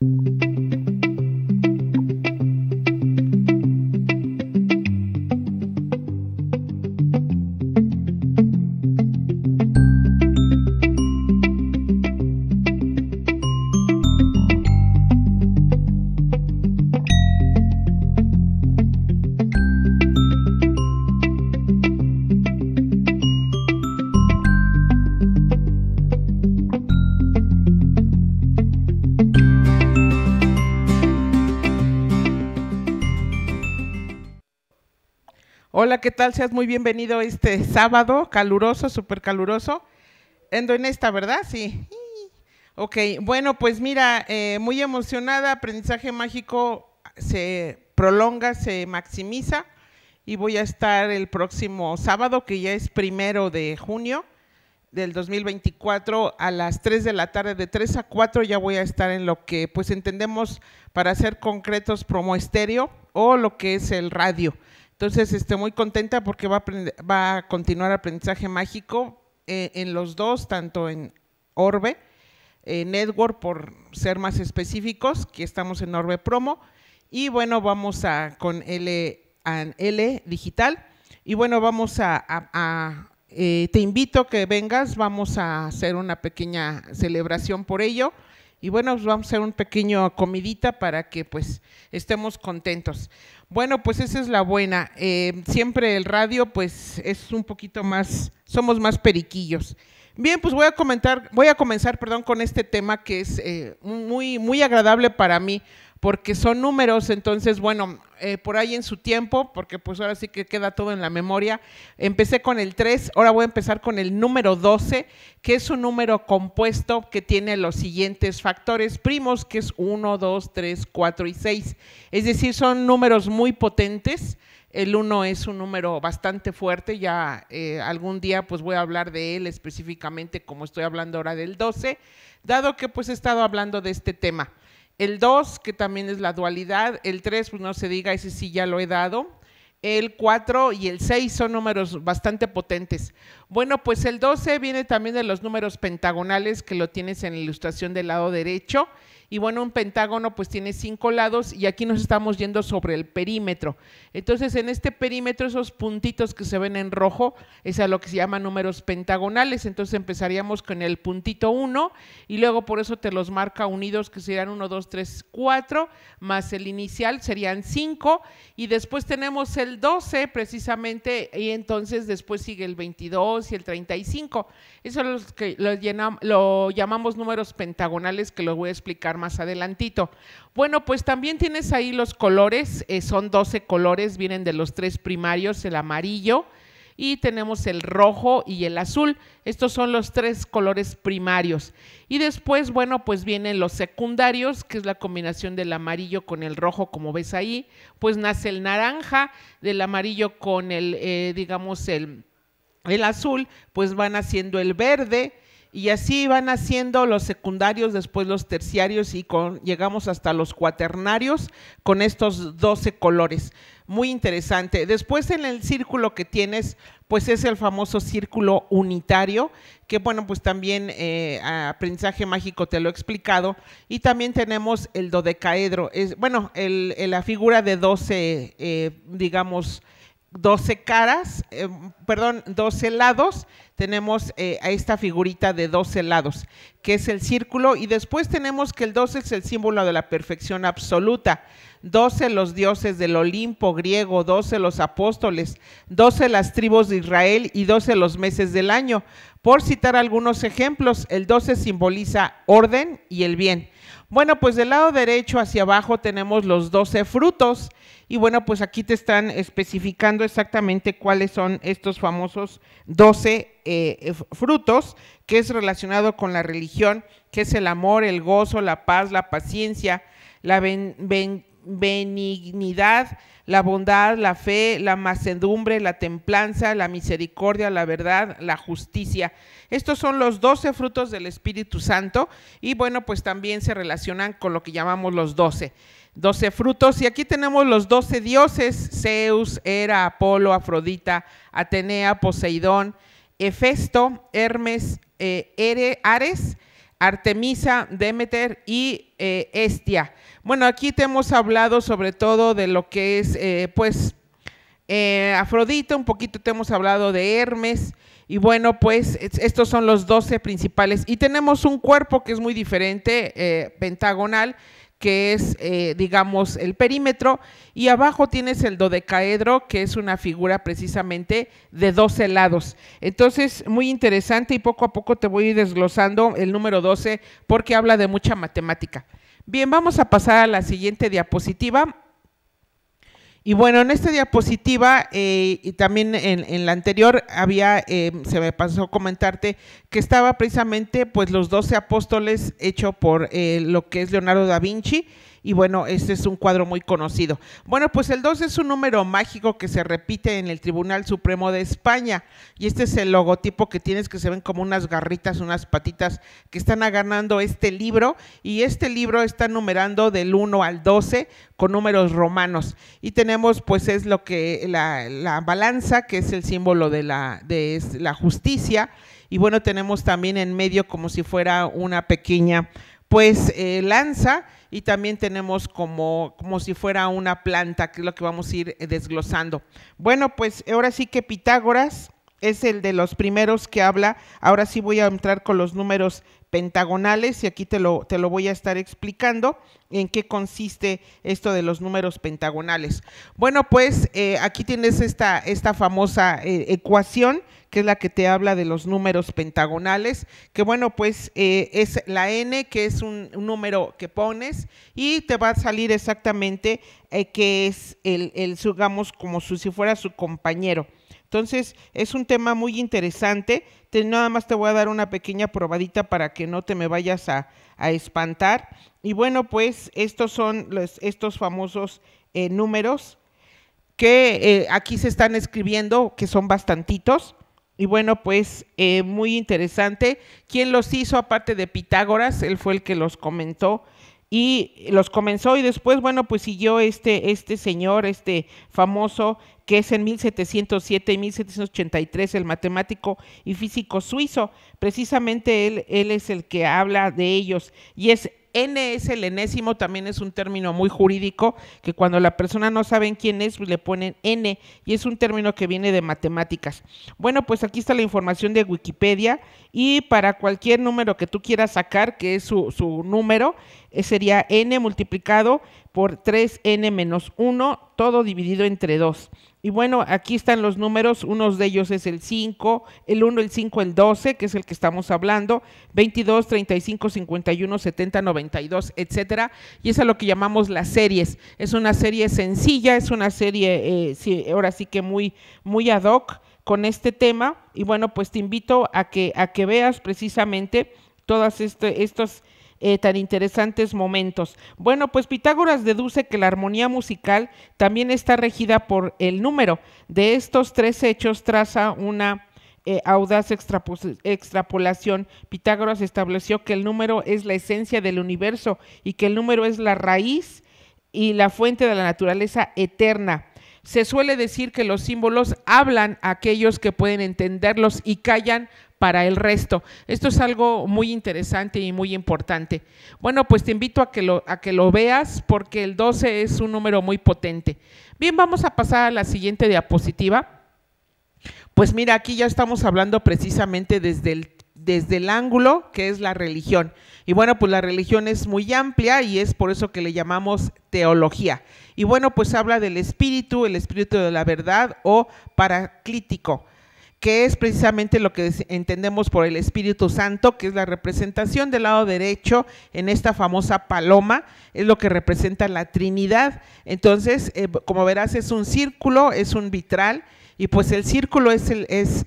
Thank mm. you. ¿qué tal? Seas muy bienvenido este sábado, caluroso, súper caluroso. Endo en esta, ¿verdad? Sí. Ok, bueno, pues mira, eh, muy emocionada, aprendizaje mágico se prolonga, se maximiza y voy a estar el próximo sábado, que ya es primero de junio del 2024 a las 3 de la tarde, de 3 a 4 ya voy a estar en lo que pues entendemos para ser concretos promo estéreo o lo que es el radio. Entonces, estoy muy contenta porque va a, aprender, va continuar aprendizaje mágico eh, en los dos, tanto en Orbe, eh, Network por ser más específicos, que estamos en Orbe Promo, y bueno, vamos a con L, digital, y bueno, vamos a, eh, te invito a que vengas, vamos a hacer una pequeña celebración por ello. Y bueno, pues vamos a hacer un pequeño comidita para que pues estemos contentos. Bueno, pues esa es la buena. Eh, siempre el radio pues es un poquito más, somos más periquillos. Bien, pues voy a comentar, voy a comenzar, perdón, con este tema que es eh, muy, muy agradable para mí, porque son números, entonces, bueno, eh, por ahí en su tiempo, porque pues ahora sí que queda todo en la memoria, empecé con el 3, ahora voy a empezar con el número 12, que es un número compuesto que tiene los siguientes factores primos, que es 1, 2, 3, 4 y 6. Es decir, son números muy potentes. El 1 es un número bastante fuerte, ya eh, algún día pues voy a hablar de él específicamente como estoy hablando ahora del 12, dado que pues he estado hablando de este tema. El 2, que también es la dualidad. El 3, pues, no se diga, ese sí ya lo he dado. El 4 y el 6 son números bastante potentes. Bueno, pues el 12 viene también de los números pentagonales que lo tienes en la ilustración del lado derecho y bueno, un pentágono pues tiene cinco lados y aquí nos estamos yendo sobre el perímetro. Entonces, en este perímetro, esos puntitos que se ven en rojo es a lo que se llama números pentagonales. Entonces empezaríamos con el puntito 1 y luego por eso te los marca unidos que serían 1, 2, 3, 4, más el inicial serían 5 y después tenemos el 12 precisamente y entonces después sigue el 22 y el 35. Eso es lo que lo, lo llamamos números pentagonales que lo voy a explicar más más adelantito. Bueno, pues también tienes ahí los colores, eh, son 12 colores, vienen de los tres primarios, el amarillo y tenemos el rojo y el azul. Estos son los tres colores primarios. Y después, bueno, pues vienen los secundarios, que es la combinación del amarillo con el rojo, como ves ahí. Pues nace el naranja, del amarillo con el, eh, digamos, el, el azul, pues van haciendo el verde y así van haciendo los secundarios, después los terciarios y llegamos hasta los cuaternarios con estos 12 colores. Muy interesante. Después en el círculo que tienes, pues es el famoso círculo unitario, que bueno, pues también eh, aprendizaje mágico te lo he explicado. Y también tenemos el dodecaedro, es, bueno, la figura de 12, eh, digamos, 12 caras, eh, perdón, 12 lados, tenemos eh, a esta figurita de 12 lados, que es el círculo, y después tenemos que el 12 es el símbolo de la perfección absoluta. 12 los dioses del Olimpo griego, 12 los apóstoles, 12 las tribus de Israel y 12 los meses del año. Por citar algunos ejemplos, el 12 simboliza orden y el bien. Bueno, pues del lado derecho hacia abajo tenemos los 12 frutos y bueno, pues aquí te están especificando exactamente cuáles son estos famosos 12 eh, frutos, que es relacionado con la religión, que es el amor, el gozo, la paz, la paciencia, la benignidad, la bondad, la fe, la macedumbre, la templanza, la misericordia, la verdad, la justicia. Estos son los doce frutos del Espíritu Santo y bueno, pues también se relacionan con lo que llamamos los doce. Doce frutos y aquí tenemos los doce dioses, Zeus, Hera, Apolo, Afrodita, Atenea, Poseidón, Hefesto, Hermes, eh, Ares, Artemisa, Demeter y eh, Estia. Bueno, aquí te hemos hablado sobre todo de lo que es, eh, pues, eh, Afrodita, un poquito te hemos hablado de Hermes, y bueno, pues estos son los 12 principales. Y tenemos un cuerpo que es muy diferente, pentagonal, que es, eh, digamos, el perímetro, y abajo tienes el dodecaedro, que es una figura precisamente de 12 lados. Entonces, muy interesante y poco a poco te voy a ir desglosando el número 12 porque habla de mucha matemática. Bien, vamos a pasar a la siguiente diapositiva. Y bueno, en esta diapositiva eh, y también en, la anterior había, eh, se me pasó comentarte que estaba precisamente pues los doce apóstoles hecho por eh, lo que es Leonardo da Vinci y bueno, este es un cuadro muy conocido. Bueno, pues el 2 es un número mágico que se repite en el Tribunal Supremo de España. Y este es el logotipo que tienes que se ven como unas garritas, unas patitas que están agarrando este libro. Y este libro está numerando del 1 al 12 con números romanos. Y tenemos pues es lo que la, balanza, que es el símbolo de la, de la justicia. Y bueno, tenemos también en medio como si fuera una pequeña pues eh, lanza y también tenemos como, como si fuera una planta, que es lo que vamos a ir eh, desglosando. Bueno, pues ahora sí que Pitágoras es el de los primeros que habla. Ahora sí voy a entrar con los números pentagonales y aquí te lo, te lo voy a estar explicando en qué consiste esto de los números pentagonales. Bueno, pues eh, aquí tienes esta, esta famosa eh, ecuación que es la que te habla de los números pentagonales, que bueno, pues eh, es la N, que es un, número que pones y te va a salir exactamente eh, que es el, el, digamos, como si fuera su compañero. Entonces, es un tema muy interesante. Te, nada más te voy a dar una pequeña probadita para que no te me vayas a, espantar. Y bueno, pues estos son los, estos famosos eh, números que aquí se están escribiendo, que son bastantitos. Y bueno, pues eh, muy interesante. ¿Quién los hizo aparte de Pitágoras? Él fue el que los comentó y los comenzó y después, bueno, pues siguió este, este señor, este famoso, que es en 1707 y 1783 el matemático y físico suizo. Precisamente él, él es el que habla de ellos y es N es el enésimo, también es un término muy jurídico, que cuando la persona no sabe quién es, le ponen N, y es un término que viene de matemáticas. Bueno, pues aquí está la información de Wikipedia, y para cualquier número que tú quieras sacar, que es su, su número, eh, sería N multiplicado por 3N menos 1, todo dividido entre 2. Y bueno, aquí están los números, unos de ellos es el 5, el 1, el 5, el 12, que es el que estamos hablando, 22, 35, 51, 70, 92, etcétera. Y es a lo que llamamos las series. Es una serie sencilla, es una serie, eh, sí, ahora sí que muy, muy ad hoc con este tema. Y bueno, pues te invito a que, a que veas precisamente todas este, eh, tan interesantes momentos. Bueno, pues Pitágoras deduce que la armonía musical también está regida por el número. De estos tres hechos traza una eh, audaz extrapolación. Pitágoras estableció que el número es la esencia del universo y que el número es la raíz y la fuente de la naturaleza eterna. Se suele decir que los símbolos hablan a aquellos que pueden entenderlos y callan para el resto. Esto es algo muy interesante y muy importante. Bueno, pues te invito a que lo, a que lo veas porque el 12 es un número muy potente. Bien, vamos a pasar a la siguiente diapositiva. Pues mira, aquí ya estamos hablando precisamente desde el desde el ángulo que es la religión. Y bueno, pues la religión es muy amplia y es por eso que le llamamos teología. Y bueno, pues habla del espíritu, el espíritu de la verdad o paraclítico que es precisamente lo que entendemos por el Espíritu Santo, que es la representación del lado derecho en esta famosa paloma, es lo que representa la Trinidad. Entonces, eh, como verás, es un círculo, es un vitral y pues el círculo es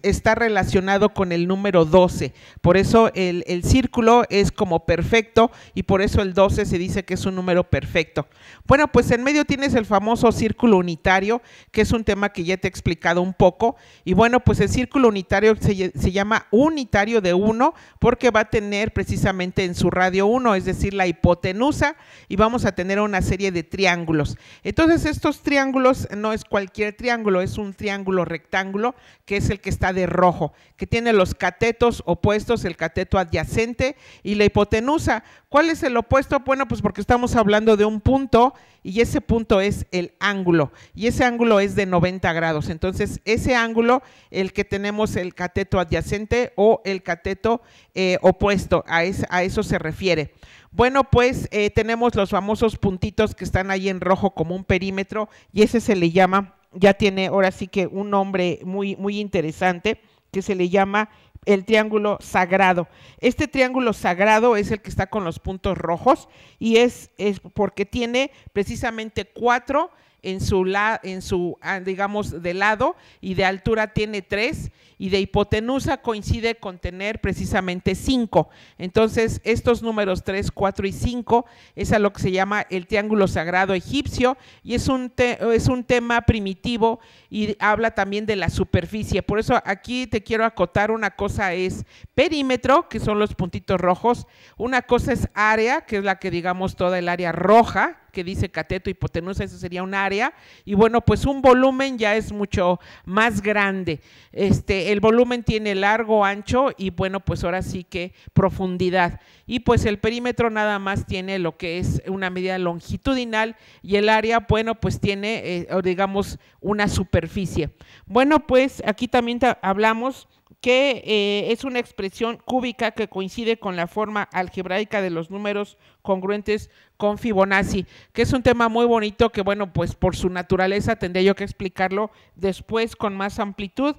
está relacionado con el número 12. Por eso el, círculo es como perfecto y por eso el 12 se dice que es un número perfecto. Bueno, pues en medio tienes el famoso círculo unitario, que es un tema que ya te he explicado un poco. Y bueno, pues el círculo unitario se, se llama unitario de 1 porque va a tener precisamente en su radio 1, es decir, la hipotenusa, y vamos a tener una serie de triángulos. Entonces estos triángulos no es cualquier triángulo, es un triángulo rectángulo, que es el que está de rojo, que tiene los catetos opuestos, el cateto adyacente y la hipotenusa. ¿Cuál es el opuesto? Bueno, pues porque estamos hablando de un punto y ese punto es el ángulo y ese ángulo es de 90 grados. Entonces, ese ángulo, el que tenemos el cateto adyacente o el cateto eh, opuesto, a, eso se refiere. Bueno, pues eh, tenemos los famosos puntitos que están ahí en rojo como un perímetro y ese se le llama ya tiene ahora sí que un nombre muy, muy interesante que se le llama el triángulo sagrado. Este triángulo sagrado es el que está con los puntos rojos y es, es porque tiene precisamente cuatro en su, en su ah, digamos, de lado y de altura tiene tres y de hipotenusa coincide con tener precisamente cinco. Entonces, estos números tres, cuatro y cinco es a lo que se llama el triángulo sagrado egipcio y es un, es un tema primitivo y habla también de la superficie. Por eso aquí te quiero acotar una cosa es perímetro, que son los puntitos rojos, una cosa es área, que es la que digamos toda el área roja, que dice cateto hipotenusa, eso sería un área, y bueno, pues un volumen ya es mucho más grande. Este, el volumen tiene largo, ancho y bueno, pues ahora sí que profundidad. Y pues el perímetro nada más tiene lo que es una medida longitudinal y el área, bueno, pues tiene, eh, digamos, una superficie. Bueno, pues aquí también hablamos que eh, es una expresión cúbica que coincide con la forma algebraica de los números congruentes con Fibonacci, que es un tema muy bonito que, bueno, pues por su naturaleza tendría yo que explicarlo después con más amplitud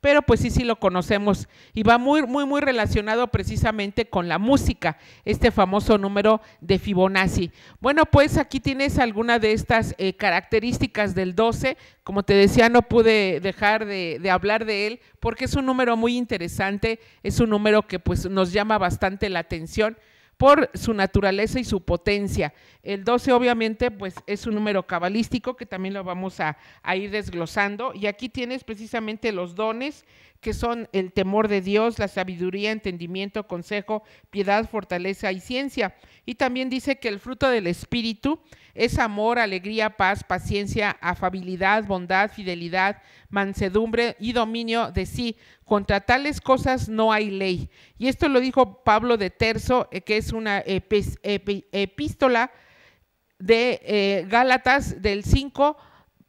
pero pues sí, sí lo conocemos y va muy, muy, muy relacionado precisamente con la música, este famoso número de Fibonacci. Bueno, pues aquí tienes alguna de estas eh, características del 12, como te decía, no pude dejar de, de, hablar de él porque es un número muy interesante, es un número que pues nos llama bastante la atención por su naturaleza y su potencia. El 12 obviamente pues es un número cabalístico que también lo vamos a, ir desglosando y aquí tienes precisamente los dones que son el temor de Dios, la sabiduría, entendimiento, consejo, piedad, fortaleza y ciencia. Y también dice que el fruto del Espíritu es amor, alegría, paz, paciencia, afabilidad, bondad, fidelidad, mansedumbre y dominio de sí. Contra tales cosas no hay ley. Y esto lo dijo Pablo de Terzo, eh, que es una epístola de eh, Gálatas del 5,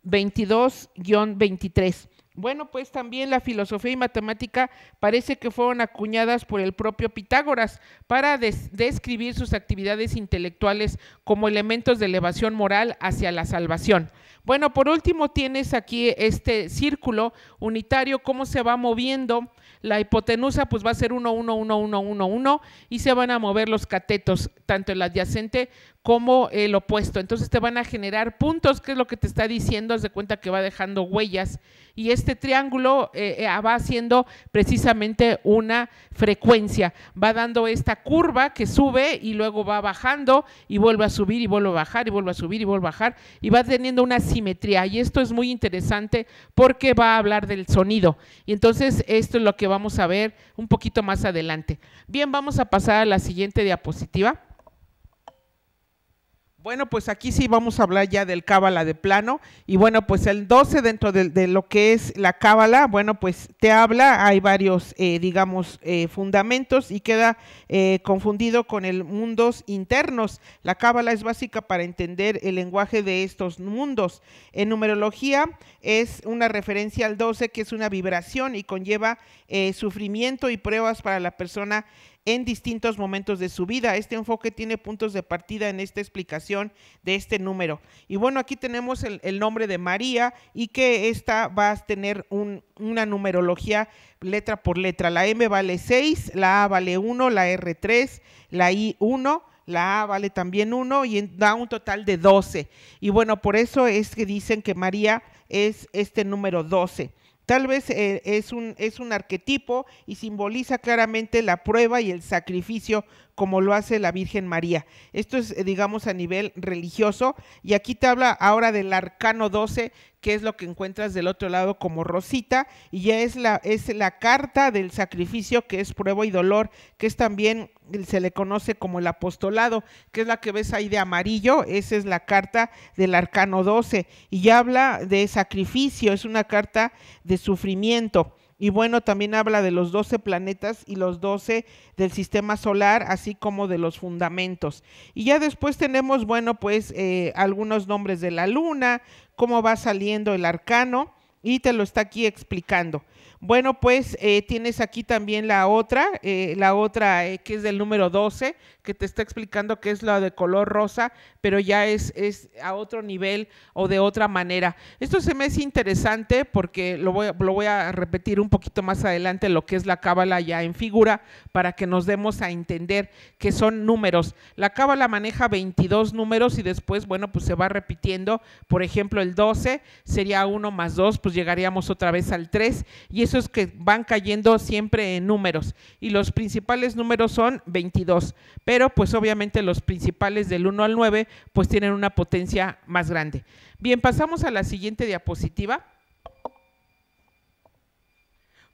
22-23. Bueno, pues también la filosofía y matemática parece que fueron acuñadas por el propio Pitágoras para describir sus actividades intelectuales como elementos de elevación moral hacia la salvación. Bueno, por último tienes aquí este círculo unitario, cómo se va moviendo la hipotenusa, pues va a ser 1, 1, 1, 1, 1, 1 y se van a mover los catetos, tanto el adyacente como el opuesto. Entonces te van a generar puntos, que es lo que te está diciendo, haz de cuenta que va dejando huellas. Y este triángulo eh, eh, ah, va haciendo precisamente una frecuencia. Va dando esta curva que sube y luego va bajando y vuelve a subir y vuelve a bajar y vuelve a subir y vuelve a bajar y va teniendo una simetría. Y esto es muy interesante porque va a hablar del sonido. Y entonces esto es lo que vamos a ver un poquito más adelante. Bien, vamos a pasar a la siguiente diapositiva. Bueno, pues aquí sí vamos a hablar ya del Cábala de plano. Y bueno, pues el 12 dentro de, lo que es la Cábala, bueno, pues te habla, hay varios, eh, digamos, eh, fundamentos y queda eh, confundido con el mundos internos. La Cábala es básica para entender el lenguaje de estos mundos. En numerología es una referencia al 12 que es una vibración y conlleva sufrimiento y pruebas para la persona en distintos momentos de su vida. Este enfoque tiene puntos de partida en esta explicación de este número. Y bueno, aquí tenemos el, nombre de María y que esta va a tener una numerología letra por letra. La M vale 6, la A vale 1, la R 3, la I 1 la A vale también 1 y da un total de 12. Y bueno, por eso es que dicen que María es este número 12. Tal vez eh, es, un, es un arquetipo y simboliza claramente la prueba y el sacrificio como lo hace la Virgen María. Esto es, eh, digamos, a nivel religioso. Y aquí te habla ahora del arcano 12, que es lo que encuentras del otro lado como Rosita, y ya es la, es la carta del sacrificio que es prueba y dolor, que es también, se le conoce como el apostolado, que es la que ves ahí de amarillo, esa es la carta del arcano 12, y ya habla de sacrificio, es una carta de sufrimiento. Y bueno, también habla de los 12 planetas y los 12 del sistema solar, así como de los fundamentos. Y ya después tenemos, bueno, pues eh, algunos nombres de la luna, cómo va saliendo el arcano, y te lo está aquí explicando. Bueno, pues eh, tienes aquí también la otra, eh, la otra eh, que es del número 12, que te está explicando que es la de color rosa, pero ya es, a otro nivel o de otra manera. Esto se me es interesante porque lo voy, lo voy a repetir un poquito más adelante, lo que es la cábala ya en figura, para que nos demos a entender que son números. La cábala maneja 22 números y después, bueno, pues se va repitiendo. Por ejemplo, el 12 sería 1 más 2, pues llegaríamos otra vez al 3 y es que van cayendo siempre en números y los principales números son 22, pero pues obviamente los principales del 1 al 9 pues tienen una potencia más grande. Bien, pasamos a la siguiente diapositiva.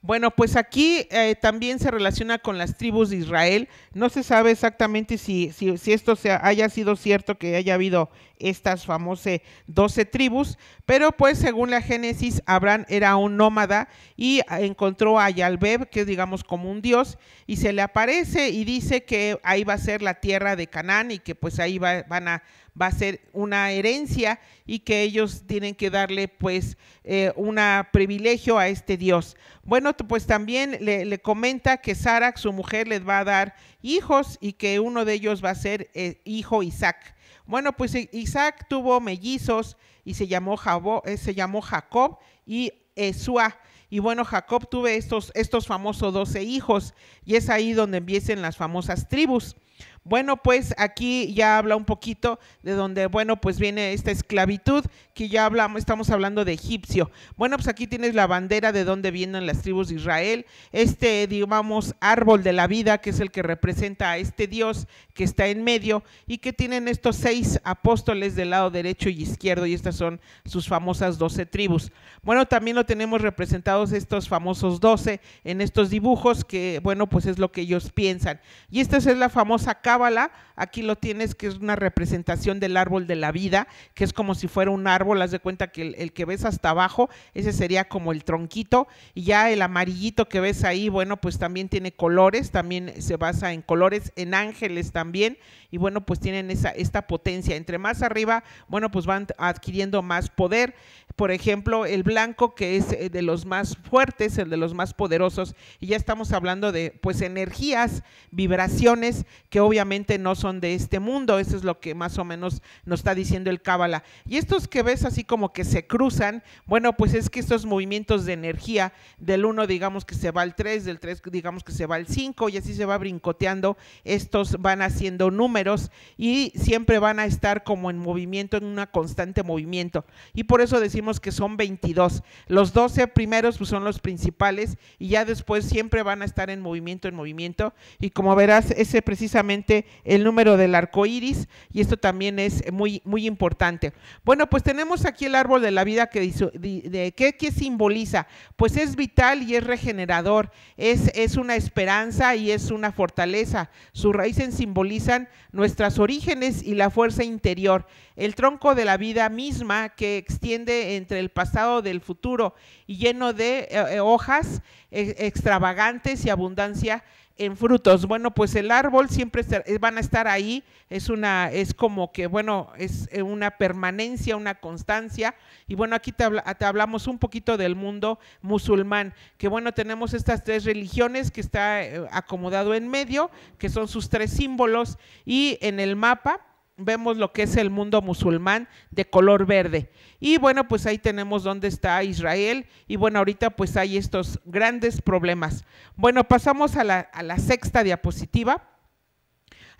Bueno, pues aquí eh, también se relaciona con las tribus de Israel. No se sabe exactamente si, si, esto se haya sido cierto, que haya habido estas famosas 12 tribus, pero pues según la Génesis, Abraham era un nómada y ah, encontró a Yalbeb, que es digamos como un dios, y se le aparece y dice que ahí va a ser la tierra de Canaán y que pues ahí van a va a ser una herencia y que ellos tienen que darle pues eh, un privilegio a este Dios. Bueno, pues también le, comenta que Sara, su mujer, les va a dar hijos y que uno de ellos va a ser eh, hijo Isaac. Bueno, pues e, Isaac tuvo mellizos y se llamó, eh, se llamó Jacob y Esua. Y bueno, Jacob tuvo estos, estos famosos doce hijos y es ahí donde empiecen las famosas tribus. Bueno, pues aquí ya habla un poquito de donde, bueno, pues viene esta esclavitud que ya hablamos, estamos hablando de egipcio. Bueno, pues aquí tienes la bandera de donde vienen las tribus de Israel, este, digamos, árbol de la vida que es el que representa a este Dios que está en medio y que tienen estos seis apóstoles del lado derecho y izquierdo y estas son sus famosas doce tribus. Bueno, también lo tenemos representados estos famosos doce en estos dibujos que, bueno, pues es lo que ellos piensan. Y esta es la famosa capa aquí lo tienes que es una representación del árbol de la vida, que es como si fuera un árbol, haz de cuenta que el, que ves hasta abajo, ese sería como el tronquito, y ya el amarillito que ves ahí, bueno, pues también tiene colores, también se basa en colores, en ángeles también, y bueno, pues tienen esa, esta potencia. Entre más arriba, bueno, pues van adquiriendo más poder por ejemplo, el blanco, que es eh, de los más fuertes, el de los más poderosos, y ya estamos hablando de pues energías, vibraciones que obviamente no son de este mundo, eso es lo que más o menos nos está diciendo el Cábala. Y estos que ves así como que se cruzan, bueno, pues es que estos movimientos de energía del 1 digamos que se va al 3, del 3 digamos que se va al 5 y así se va brincoteando, estos van haciendo números y siempre van a estar como en movimiento, en una constante movimiento. Y por eso decimos que son 22. Los 12 primeros pues, son los principales y ya después siempre van a estar en movimiento, en movimiento. Y como verás, ese precisamente el número del arco iris y esto también es muy, muy importante. Bueno, pues tenemos aquí el árbol de la vida que, simboliza. Pues es vital y es regenerador, es, es una esperanza y es una fortaleza. Sus raíces simbolizan nuestros orígenes y la fuerza interior. El tronco de la vida misma que extiende entre el pasado y el futuro y lleno de eh, eh, hojas eh, extravagantes y abundancia en frutos. Bueno, pues el árbol siempre van a estar ahí, es una es como que bueno, es una permanencia, una constancia y bueno, aquí te, hablamos un poquito del mundo musulmán, que bueno, tenemos estas tres religiones que está acomodado en medio, que son sus tres símbolos y en el mapa vemos lo que es el mundo musulmán de color verde. Y bueno, pues ahí tenemos dónde está Israel y bueno, ahorita pues hay estos grandes problemas. Bueno, pasamos a la, sexta diapositiva.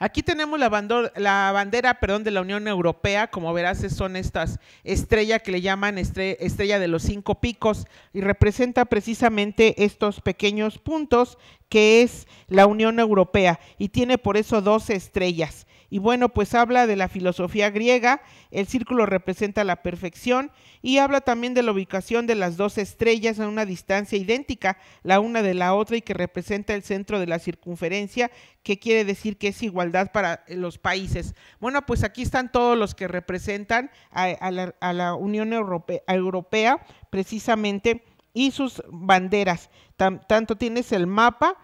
Aquí tenemos la, la bandera perdón, de la Unión Europea, como verás son estas estrellas que le llaman estrella de los cinco picos y representa precisamente estos pequeños puntos que es la Unión Europea y tiene por eso dos estrellas. Y bueno, pues habla de la filosofía griega, el círculo representa la perfección y habla también de la ubicación de las dos estrellas a una distancia idéntica la una de la otra y que representa el centro de la circunferencia, que quiere decir que es igualdad para los países. Bueno, pues aquí están todos los que representan a, la, Unión Europea, precisamente y sus banderas. tanto tienes el mapa,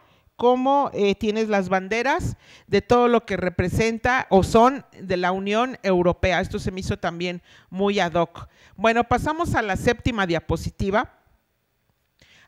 cómo eh, tienes las banderas de todo lo que representa o son de la Unión Europea. Esto se me hizo también muy ad hoc. Bueno, pasamos a la séptima diapositiva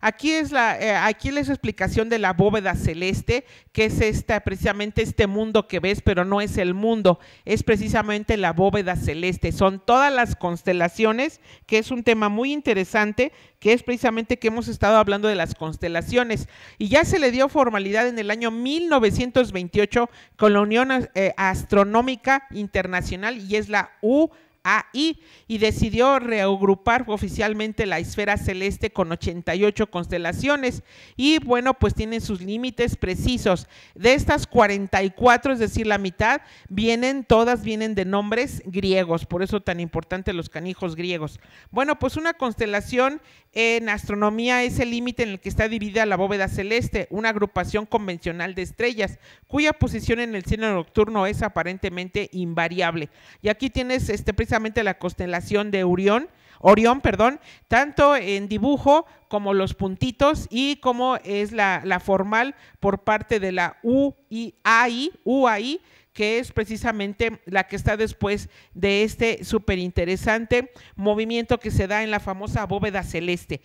Aquí es la, eh, aquí explicación de la bóveda celeste, que es esta, precisamente este mundo que ves, pero no es el mundo, es precisamente la bóveda celeste. Son todas las constelaciones, que es un tema muy interesante, que es precisamente que hemos estado hablando de las constelaciones. Y ya se le dio formalidad en el año 1928 con la Unión eh, Astronómica Internacional y es la U. AI y decidió reagrupar oficialmente la esfera celeste con 88 constelaciones y bueno, pues tienen sus límites precisos. De estas 44, es decir, la mitad, vienen, todas vienen de nombres griegos, por eso tan importante los canijos griegos. Bueno, pues una constelación en astronomía es el límite en el que está dividida la bóveda celeste, una agrupación convencional de estrellas, cuya posición en el cielo nocturno es aparentemente invariable. Y aquí tienes este precisamente la constelación de Orión, Orión, perdón, tanto en dibujo como los puntitos y como es la, formal por parte de la UIAI, UAI, que es precisamente la que está después de este súper interesante movimiento que se da en la famosa bóveda celeste.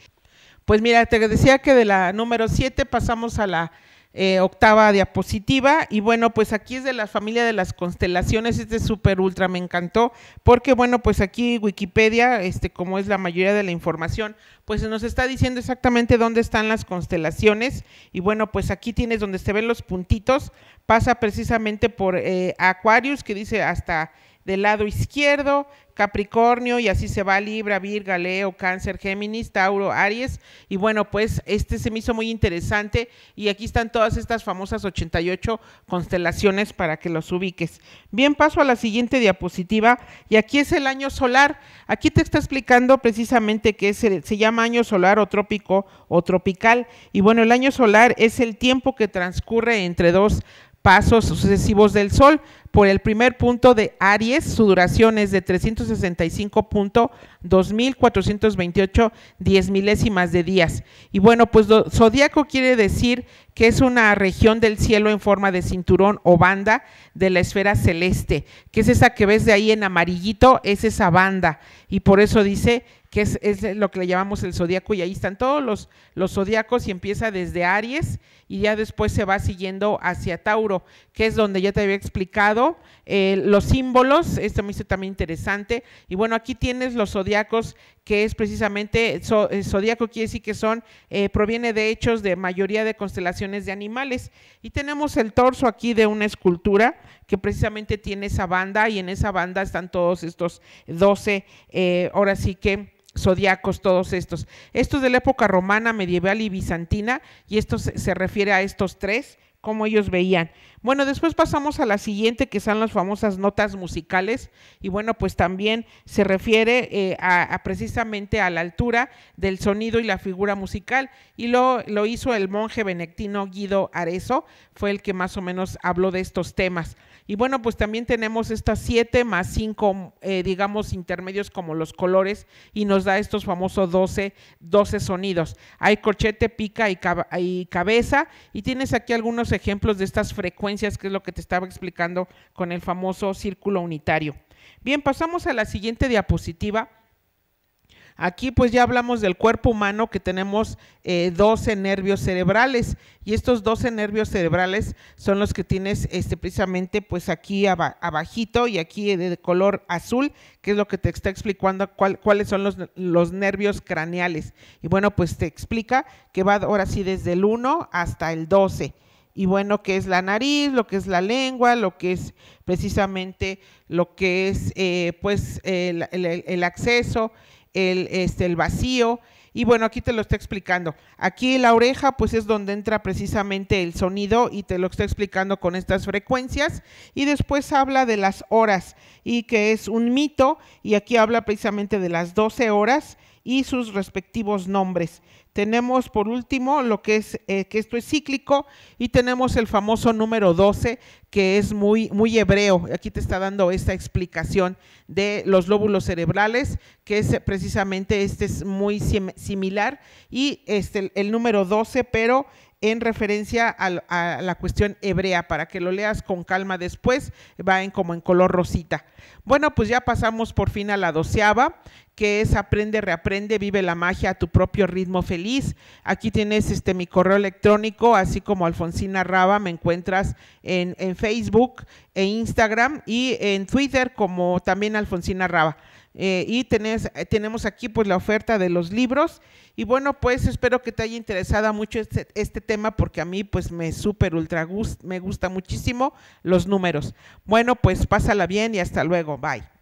Pues mira, te decía que de la número 7 pasamos a la eh, octava diapositiva. Y bueno, pues aquí es de la familia de las constelaciones. Este super súper ultra, me encantó. Porque bueno, pues aquí Wikipedia, este, como es la mayoría de la información, pues nos está diciendo exactamente dónde están las constelaciones. Y bueno, pues aquí tienes donde se ven los puntitos. Pasa precisamente por eh, Aquarius, que dice hasta del lado izquierdo, Capricornio, y así se va Libra, Virga, Leo, Cáncer, Géminis, Tauro, Aries. Y bueno, pues este se me hizo muy interesante y aquí están todas estas famosas 88 constelaciones para que los ubiques. Bien, paso a la siguiente diapositiva y aquí es el año solar. Aquí te está explicando precisamente que se, se llama año solar o trópico o tropical. Y bueno, el año solar es el tiempo que transcurre entre dos pasos sucesivos del Sol por el primer punto de Aries. Su duración es de 365.2428 diez milésimas de días. Y bueno, pues zodíaco quiere decir que es una región del cielo en forma de cinturón o banda de la esfera celeste, que es esa que ves de ahí en amarillito, es esa banda. Y por eso dice que es, es, lo que le llamamos el zodiaco, y ahí están todos los, los zodiacos, y empieza desde Aries, y ya después se va siguiendo hacia Tauro, que es donde ya te había explicado eh, los símbolos, esto me hizo también interesante. Y bueno, aquí tienes los zodiacos, que es precisamente, el eh, zodiaco quiere decir que son, eh, proviene de hechos de mayoría de constelaciones de animales. Y tenemos el torso aquí de una escultura que precisamente tiene esa banda y en esa banda están todos estos 12, ahora sí que zodiacos, todos estos. Estos de la época romana, medieval y bizantina, y esto se refiere a estos tres como ellos veían. Bueno, después pasamos a la siguiente, que son las famosas notas musicales, y bueno, pues también se refiere eh, a, precisamente a la altura del sonido y la figura musical, y lo, lo hizo el monje benedictino Guido Arezzo, fue el que más o menos habló de estos temas. Y bueno, pues también tenemos estas siete más cinco, eh, digamos, intermedios como los colores y nos da estos famosos 12, sonidos. Hay corchete, pica y, y cabeza y tienes aquí algunos ejemplos de estas frecuencias que es lo que te estaba explicando con el famoso círculo unitario. Bien, pasamos a la siguiente diapositiva Aquí pues ya hablamos del cuerpo humano que tenemos 12 eh, nervios cerebrales y estos 12 nervios cerebrales son los que tienes este, precisamente pues aquí abajito y aquí de color azul, que es lo que te está explicando cuáles son los, los, nervios craneales. Y bueno, pues te explica que va ahora sí desde el 1 hasta el 12 y bueno, que es la nariz, lo que es la lengua, lo que es precisamente lo que es eh, pues el, el acceso el, este, el vacío. Y bueno, aquí te lo está explicando. Aquí la oreja, pues es donde entra precisamente el sonido y te lo está explicando con estas frecuencias. Y después habla de las horas y que es un mito. Y aquí habla precisamente de las 12 horas y sus respectivos nombres. Tenemos por último lo que es eh, que esto es cíclico y tenemos el famoso número 12 que es muy muy hebreo. Aquí te está dando esta explicación de los lóbulos cerebrales, que es precisamente este es muy similar y este el, el número 12, pero en referencia a, la cuestión hebrea, para que lo leas con calma después, va en como en color rosita. Bueno, pues ya pasamos por fin a la doceava, que es aprende, reaprende, vive la magia a tu propio ritmo feliz. Aquí tienes este mi correo electrónico, así como Alfonsina Raba, me encuentras en, en Facebook e Instagram y en Twitter como también Alfonsina Raba. Eh, y eh, tenemos aquí pues la oferta de los libros. Y bueno, pues espero que te haya interesado mucho este, este tema porque a mí pues me súper ultra me gusta muchísimo los números. Bueno, pues pásala bien y hasta luego. Bye.